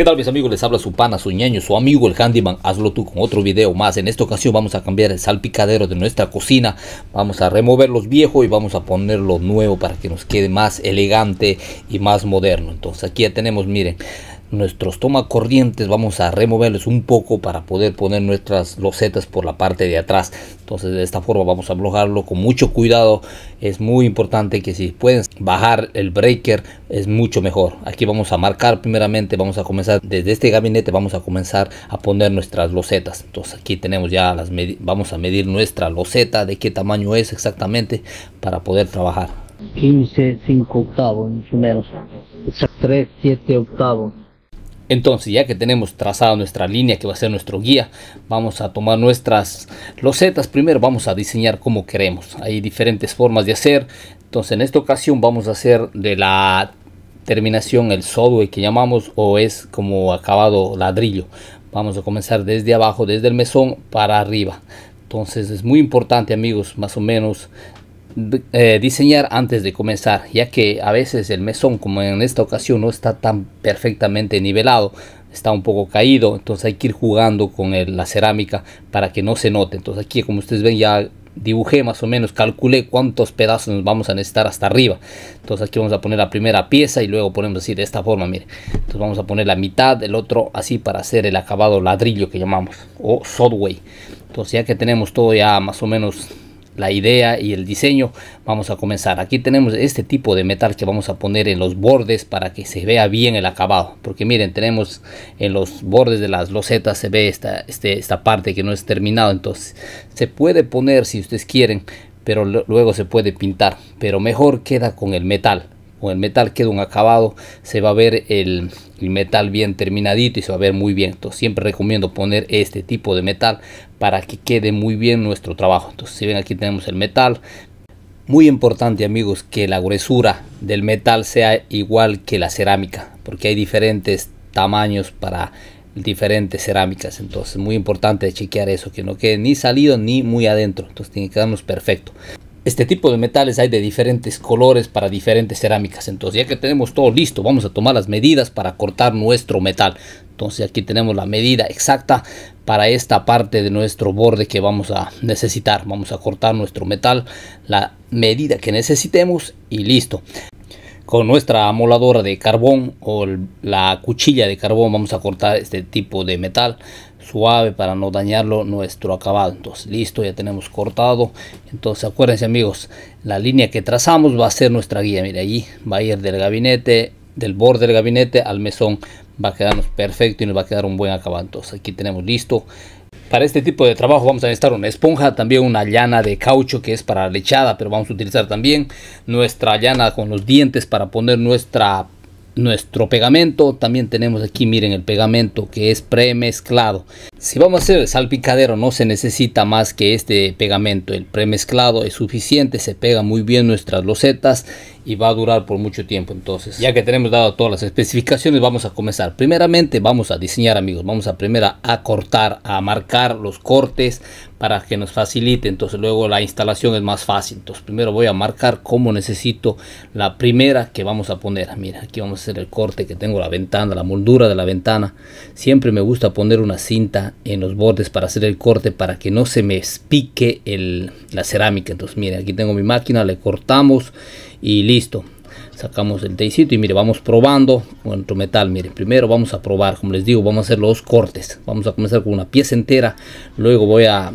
¿Qué tal mis amigos? Les habla su pana, su ñeño, su amigo el handyman. Hazlo tú con otro video más. En esta ocasión vamos a cambiar el salpicadero de nuestra cocina. Vamos a remover los viejos y vamos a poner los para que nos quede más elegante y más moderno. Entonces aquí ya tenemos, miren, nuestros tomacorrientes vamos a removerles un poco para poder poner nuestras losetas por la parte de atrás entonces de esta forma vamos a bloquearlo con mucho cuidado es muy importante que si pueden bajar el breaker es mucho mejor aquí vamos a marcar primeramente vamos a comenzar desde este gabinete vamos a comenzar a poner nuestras losetas entonces aquí tenemos ya las vamos a medir nuestra loseta de qué tamaño es exactamente para poder trabajar 15 5 octavos menos 3 7 octavos entonces, ya que tenemos trazada nuestra línea que va a ser nuestro guía, vamos a tomar nuestras losetas. Primero vamos a diseñar como queremos. Hay diferentes formas de hacer. Entonces, en esta ocasión vamos a hacer de la terminación el software que llamamos o es como acabado ladrillo. Vamos a comenzar desde abajo, desde el mesón para arriba. Entonces es muy importante amigos, más o menos eh, diseñar antes de comenzar, ya que a veces el mesón, como en esta ocasión, no está tan perfectamente nivelado, está un poco caído, entonces hay que ir jugando con la cerámica para que no se note. Entonces aquí, como ustedes ven, ya dibujé más o menos, calculé cuántos pedazos nos vamos a necesitar hasta arriba. Entonces aquí vamos a poner la primera pieza y luego ponemos así de esta forma, mire. Entonces vamos a poner la mitad, del otro así para hacer el acabado ladrillo que llamamos, o sodway. Entonces ya que tenemos todo ya más o menos la idea y el diseño vamos a comenzar aquí tenemos este tipo de metal que vamos a poner en los bordes para que se vea bien el acabado porque miren tenemos en los bordes de las losetas se ve esta, este, esta parte que no es terminado entonces se puede poner si ustedes quieren pero luego se puede pintar pero mejor queda con el metal o el metal queda un acabado, se va a ver el, metal bien terminadito y se va a ver muy bien. Entonces siempre recomiendo poner este tipo de metal para que quede muy bien nuestro trabajo. Entonces si ven aquí tenemos el metal. Muy importante amigos que la gruesura del metal sea igual que la cerámica, porque hay diferentes tamaños para diferentes cerámicas entonces muy importante chequear eso que no quede ni salido ni muy adentro entonces tiene que quedarnos perfecto este tipo de metales hay de diferentes colores para diferentes cerámicas. Entonces ya que tenemos todo listo, vamos a tomar las medidas para cortar nuestro metal. Entonces aquí tenemos la medida exacta para esta parte de nuestro borde que vamos a necesitar. Vamos a cortar nuestro metal, la medida que necesitemos y listo con nuestra amoladora de carbón o la cuchilla de carbón vamos a cortar este tipo de metal suave para no dañarlo nuestro acabado entonces listo ya tenemos cortado entonces acuérdense amigos la línea que trazamos va a ser nuestra guía mira allí va a ir del gabinete del borde del gabinete al mesón va a quedarnos perfecto y nos va a quedar un buen acabado entonces aquí tenemos listo para este tipo de trabajo vamos a necesitar una esponja, también una llana de caucho que es para lechada, pero vamos a utilizar también nuestra llana con los dientes para poner nuestra, nuestro pegamento. También tenemos aquí, miren, el pegamento que es premezclado. Si vamos a hacer salpicadero no se necesita más que este pegamento, el premezclado es suficiente, se pega muy bien nuestras losetas y va a durar por mucho tiempo entonces. Ya que tenemos dado todas las especificaciones vamos a comenzar. Primeramente vamos a diseñar amigos, vamos a primero a cortar, a marcar los cortes para que nos facilite, entonces luego la instalación es más fácil. Entonces primero voy a marcar cómo necesito la primera que vamos a poner. Mira, aquí vamos a hacer el corte que tengo la ventana, la moldura de la ventana. Siempre me gusta poner una cinta en los bordes para hacer el corte para que no se me espique la cerámica entonces mire aquí tengo mi máquina le cortamos y listo sacamos el teicito y mire vamos probando con nuestro metal mire primero vamos a probar como les digo vamos a hacer los cortes vamos a comenzar con una pieza entera luego voy a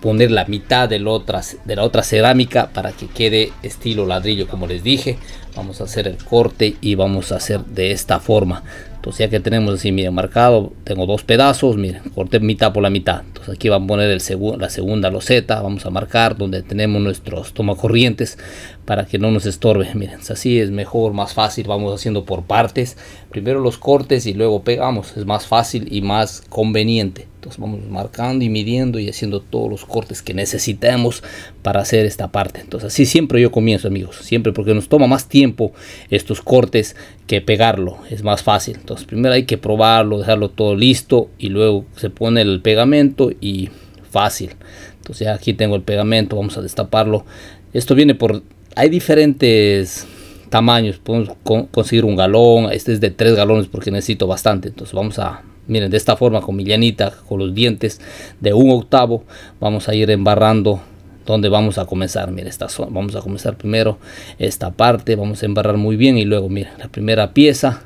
poner la mitad de la otra, de la otra cerámica para que quede estilo ladrillo como les dije vamos a hacer el corte y vamos a hacer de esta forma entonces ya que tenemos así, miren, marcado, tengo dos pedazos, miren, corté mitad por la mitad. Entonces aquí vamos a poner la segunda loseta, vamos a marcar donde tenemos nuestros tomacorrientes para que no nos estorbe. Miren, así es mejor, más fácil, vamos haciendo por partes. Primero los cortes y luego pegamos, es más fácil y más conveniente. Entonces vamos marcando y midiendo y haciendo todos los cortes que necesitemos para hacer esta parte. Entonces así siempre yo comienzo amigos, siempre porque nos toma más tiempo estos cortes que pegarlo, es más fácil. Entonces primero hay que probarlo, dejarlo todo listo y luego se pone el pegamento y fácil. Entonces aquí tengo el pegamento, vamos a destaparlo. Esto viene por... Hay diferentes tamaños, podemos conseguir un galón, este es de tres galones porque necesito bastante. Entonces vamos a, miren, de esta forma con mi llanita, con los dientes de un octavo, vamos a ir embarrando donde vamos a comenzar, Miren esta zona, vamos a comenzar primero esta parte, vamos a embarrar muy bien y luego, mira, la primera pieza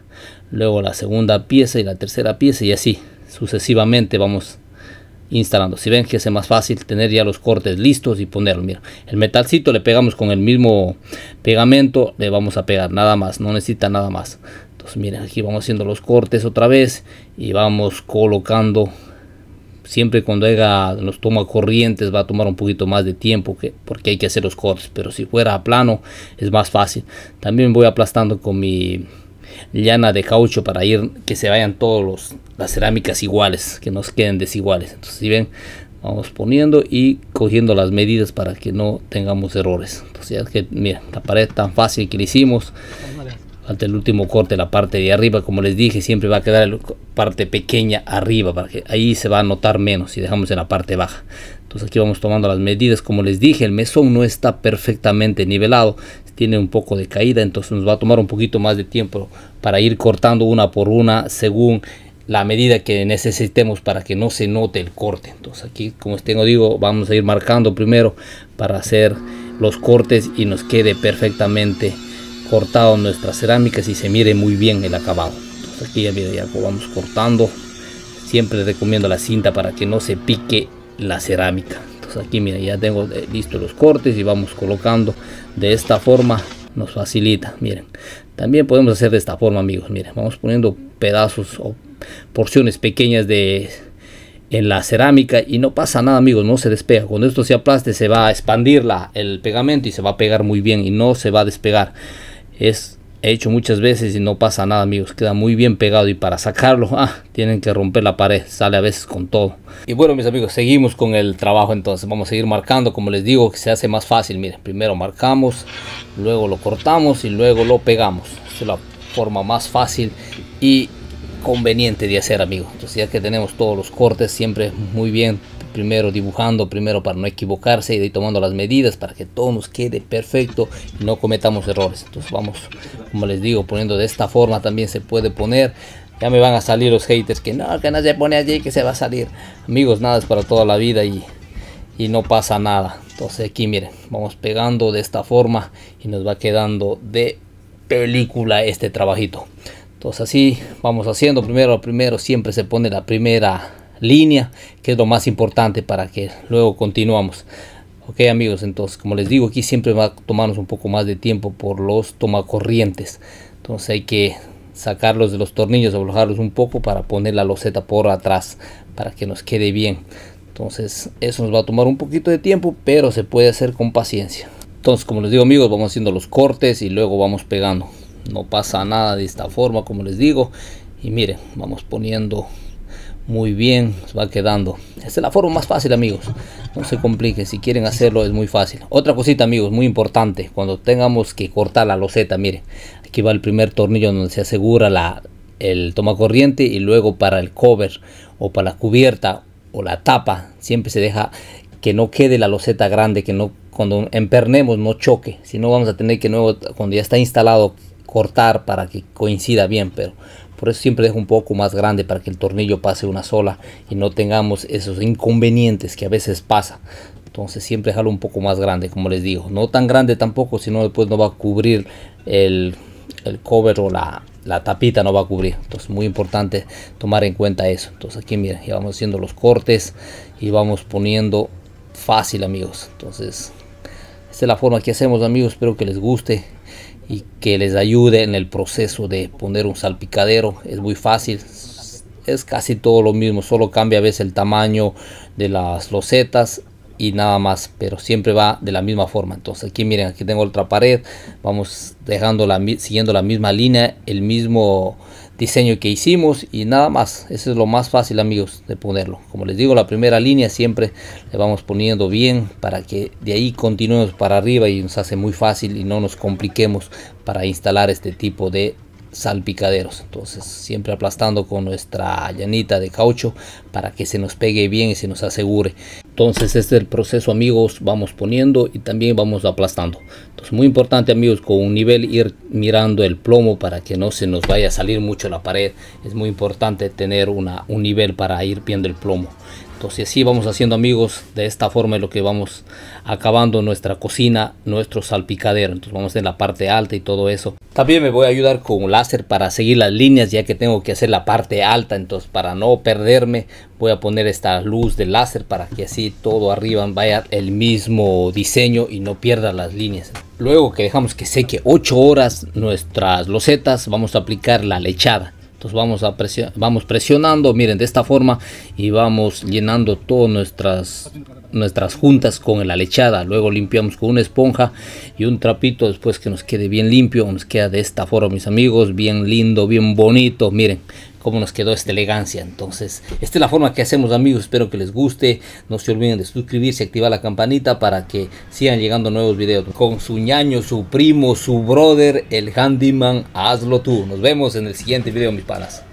luego la segunda pieza y la tercera pieza y así sucesivamente vamos instalando. Si ven que es más fácil tener ya los cortes listos y ponerlo. Mira, el metalcito le pegamos con el mismo pegamento, le vamos a pegar nada más, no necesita nada más. Entonces miren, aquí vamos haciendo los cortes otra vez y vamos colocando. Siempre cuando haga los toma corrientes va a tomar un poquito más de tiempo que, porque hay que hacer los cortes. Pero si fuera a plano es más fácil. También voy aplastando con mi llana de caucho para ir que se vayan todas las cerámicas iguales, que nos queden desiguales. Entonces, si ven, vamos poniendo y cogiendo las medidas para que no tengamos errores. Entonces, que mira, la pared tan fácil que le hicimos. Ante el último corte, la parte de arriba, como les dije, siempre va a quedar la parte pequeña arriba, para que ahí se va a notar menos si dejamos en la parte baja. Entonces aquí vamos tomando las medidas. Como les dije, el mesón no está perfectamente nivelado. Tiene un poco de caída, entonces nos va a tomar un poquito más de tiempo para ir cortando una por una según la medida que necesitemos para que no se note el corte. Entonces aquí, como tengo digo, vamos a ir marcando primero para hacer los cortes y nos quede perfectamente cortado nuestras cerámica y se mire muy bien el acabado. Entonces aquí ya, mira, ya vamos cortando. Siempre recomiendo la cinta para que no se pique la cerámica entonces aquí miren ya tengo eh, listo los cortes y vamos colocando de esta forma nos facilita miren también podemos hacer de esta forma amigos miren vamos poniendo pedazos o porciones pequeñas de en la cerámica y no pasa nada amigos, no se despega. Cuando esto se aplaste se va a expandir la, el pegamento y se va a pegar muy bien y no se va a despegar. Es He hecho muchas veces y no pasa nada, amigos. Queda muy bien pegado y para sacarlo, ah, tienen que romper la pared. Sale a veces con todo. Y bueno, mis amigos, seguimos con el trabajo entonces. Vamos a seguir marcando, como les digo, que se hace más fácil. Miren, primero marcamos, luego lo cortamos y luego lo pegamos. Es la forma más fácil y conveniente de hacer, amigos. Entonces ya que tenemos todos los cortes siempre muy bien primero dibujando, primero para no equivocarse y tomando las medidas para que todo nos quede perfecto y no cometamos errores. Entonces vamos, como les digo, poniendo de esta forma también se puede poner. Ya me van a salir los haters que no, que no se pone allí, que se va a salir. Amigos, nada es para toda la vida y, y no pasa nada. Entonces aquí miren, vamos pegando de esta forma y nos va quedando de película este trabajito. Entonces así vamos haciendo primero, primero siempre se pone la primera línea, que es lo más importante para que luego continuamos. Ok amigos, entonces como les digo, aquí siempre va a tomarnos un poco más de tiempo por los tomacorrientes. Entonces hay que sacarlos de los tornillos, abrojarlos un poco para poner la loseta por atrás, para que nos quede bien. Entonces eso nos va a tomar un poquito de tiempo, pero se puede hacer con paciencia. Entonces como les digo amigos, vamos haciendo los cortes y luego vamos pegando. No pasa nada de esta forma, como les digo. Y miren, vamos poniendo muy bien va quedando esta es la forma más fácil amigos no se compliquen si quieren hacerlo es muy fácil otra cosita amigos muy importante cuando tengamos que cortar la loseta mire aquí va el primer tornillo donde se asegura la el toma corriente y luego para el cover o para la cubierta o la tapa siempre se deja que no quede la loseta grande que no cuando empernemos no choque si no vamos a tener que nuevo cuando ya está instalado cortar para que coincida bien pero por eso siempre dejo un poco más grande para que el tornillo pase una sola y no tengamos esos inconvenientes que a veces pasa. Entonces siempre dejarlo un poco más grande, como les digo. No tan grande tampoco, sino después no va a cubrir el, el cover o la, la tapita no va a cubrir entonces muy importante tomar en cuenta eso entonces aquí miren ya vamos haciendo los cortes y vamos poniendo fácil amigos entonces esta es la forma que hacemos amigos espero que les guste y que les ayude en el proceso de poner un salpicadero. Es muy fácil, es casi todo lo mismo, solo cambia a veces el tamaño de las losetas y nada más, pero siempre va de la misma forma. Entonces aquí miren, aquí tengo otra pared, vamos dejando la, siguiendo la misma línea, el mismo diseño que hicimos y nada más. Eso es lo más fácil amigos de ponerlo. Como les digo, la primera línea siempre le vamos poniendo bien para que de ahí continuemos para arriba y nos hace muy fácil y no nos compliquemos para instalar este tipo de salpicaderos entonces siempre aplastando con nuestra llanita de caucho para que se nos pegue bien y se nos asegure entonces este es el proceso amigos vamos poniendo y también vamos aplastando entonces muy importante amigos con un nivel ir mirando el plomo para que no se nos vaya a salir mucho la pared es muy importante tener una, un nivel para ir viendo el plomo y así vamos haciendo amigos, de esta forma es lo que vamos acabando nuestra cocina, nuestro salpicadero. Entonces vamos en la parte alta y todo eso. También me voy a ayudar con un láser para seguir las líneas ya que tengo que hacer la parte alta. Entonces para no perderme voy a poner esta luz de láser para que así todo arriba vaya el mismo diseño y no pierda las líneas. Luego que dejamos que seque 8 horas nuestras losetas vamos a aplicar la lechada entonces vamos a vamos presionando miren de esta forma y vamos llenando todas nuestras nuestras juntas con la lechada luego limpiamos con una esponja y un trapito después que nos quede bien limpio nos queda de esta forma mis amigos bien lindo bien bonito miren cómo nos quedó esta elegancia. Entonces, esta es la forma que hacemos amigos, espero que les guste. No se olviden de suscribirse, activar la campanita para que sigan llegando nuevos videos. Con su ñaño, su primo, su brother, el handyman, hazlo tú. Nos vemos en el siguiente video mis panas.